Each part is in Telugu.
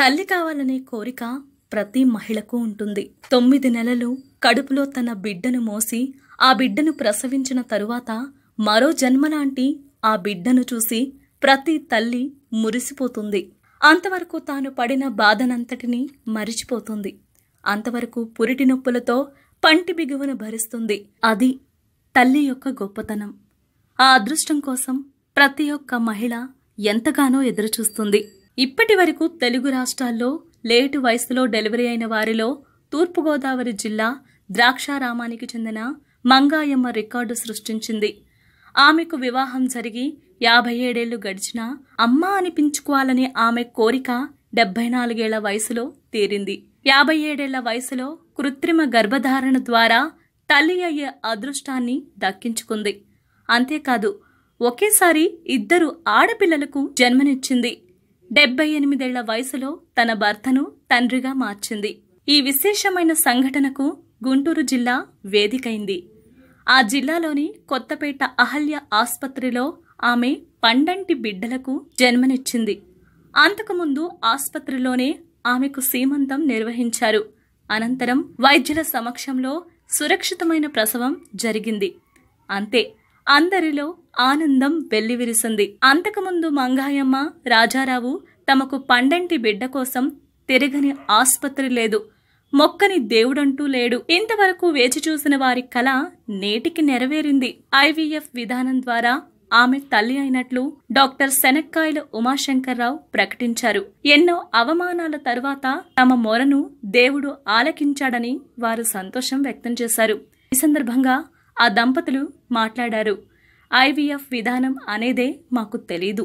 తల్లి కావాలనే కోరిక ప్రతి మహిళకు ఉంటుంది తొమ్మిది నెలలు కడుపులో తన బిడ్డను మోసి ఆ బిడ్డను ప్రసవించిన తరువాత మరో జన్మలాంటి ఆ బిడ్డను చూసి ప్రతి తల్లి మురిసిపోతుంది అంతవరకు తాను పడిన బాధనంతటినీ మరిచిపోతుంది అంతవరకు పురిటి నొప్పులతో పంటి బిగువను భరిస్తుంది అది తల్లి యొక్క గొప్పతనం ఆ అదృష్టం కోసం ప్రతి ఒక్క మహిళ ఎంతగానో ఎదురుచూస్తుంది ఇప్పటి వరకు తెలుగు రాష్ట్రాల్లో లేటు వయసులో డెలివరీ అయిన వారిలో తూర్పుగోదావరి జిల్లా ద్రాక్షారామానికి చెందిన మంగాయమ్మ రికార్డు సృష్టించింది ఆమెకు వివాహం జరిగి యాభై ఏడేళ్లు గడిచినా అమ్మ అనిపించుకోవాలనే ఆమె కోరిక డెబ్బై నాలుగేళ్ల వయసులో తీరింది యాభై ఏడేళ్ల వయసులో కృత్రిమ గర్భధారణ ద్వారా తల్లి అయ్యే అదృష్టాన్ని దక్కించుకుంది అంతేకాదు ఒకేసారి ఇద్దరు ఆడపిల్లలకు జన్మనిచ్చింది డెబ్బై ఎనిమిదేళ్ల వయసులో తన భర్తను తండ్రిగా మార్చింది ఈ విశేషమైన సంఘటనకు గుంటూరు జిల్లా వేదికైంది ఆ జిల్లాలోని కొత్తపేట అహల్య ఆసుపత్రిలో ఆమె పండంటి బిడ్డలకు జన్మనిచ్చింది అంతకుముందు ఆసుపత్రిలోనే ఆమెకు సీమంతం నిర్వహించారు అనంతరం వైద్యుల సమక్షంలో సురక్షితమైన ప్రసవం జరిగింది అంతే అందరిలో ఆనందం వెల్లివిరిసింది అంతకుముందు మంగాయమ్మ రాజారావు తమకు పండంటి బిడ్డ కోసం తిరగని ఆస్పత్రి లేదు మొక్కని దేవుడంటూ లేడు ఇంతవరకు వేచి చూసిన వారి కల నేటికి నెరవేరింది ఐవీఎఫ్ విధానం ద్వారా ఆమె తల్లి అయినట్లు డాక్టర్ శనక్కాయల ఉమాశంకర్రావు ప్రకటించారు ఎన్నో అవమానాల తరువాత తమ మొరను దేవుడు ఆలకించాడని వారు సంతోషం వ్యక్తం చేశారు ఈ సందర్భంగా ఆ దంపతులు మాట్లాడారు ఐవీఎఫ్ విధానం అనేదే మాకు తెలీదు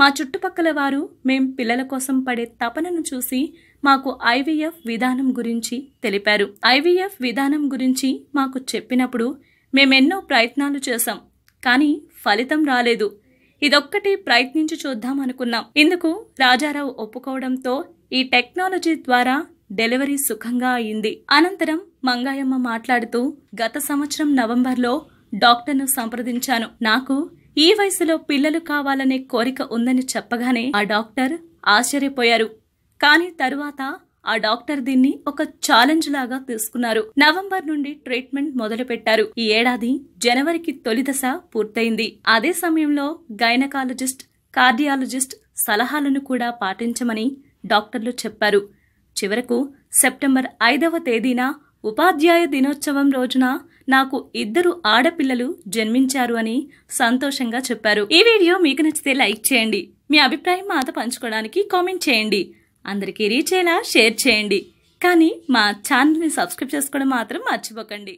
మా చుట్టుపక్కల వారు మేం పిల్లల కోసం పడే తపనను చూసి మాకు ఐవీఎఫ్ విధానం గురించి తెలిపారు ఐవీఎఫ్ విధానం గురించి మాకు చెప్పినప్పుడు మేమెన్నో ప్రయత్నాలు చేశాం కానీ ఫలితం రాలేదు ఇదొక్కటి ప్రయత్నించి చూద్దాం అనుకున్నాం ఇందుకు రాజారావు ఒప్పుకోవడంతో ఈ టెక్నాలజీ ద్వారా డెలివరీ సుఖంగా అయింది అనంతరం మంగాయమ్మ మాట్లాడుతూ గత సంవత్సరం నవంబర్లో డాక్టర్ను సంప్రదించాను నాకు ఈ వయసులో పిల్లలు కావాలనే కోరిక ఉందని చెప్పగానే ఆ డాక్టర్ ఆశ్చర్యపోయారు కానీ తరువాత ఆ డాక్టర్ దీన్ని ఒక ఛాలెంజ్ లాగా తీసుకున్నారు నవంబర్ నుండి ట్రీట్మెంట్ మొదలుపెట్టారు ఈ ఏడాది జనవరికి తొలి దశ పూర్తయింది అదే సమయంలో గైనకాలజిస్ట్ కార్డియాలజిస్ట్ సలహాలను కూడా పాటించమని డాక్టర్లు చెప్పారు చివరకు సెప్టెంబర్ ఐదవ తేదీన ఉపాధ్యాయ దినోత్సవం రోజున నాకు ఇద్దరు ఆడపిల్లలు జన్మించారు అని సంతోషంగా చెప్పారు ఈ వీడియో మీకు నచ్చితే లైక్ చేయండి మీ అభిప్రాయం మాతో పంచుకోవడానికి కామెంట్ చేయండి అందరికీ రీచ్ అయ్యేలా షేర్ చేయండి కానీ మా ఛానల్ని సబ్స్క్రైబ్ చేసుకోవడం మాత్రం మర్చిపోకండి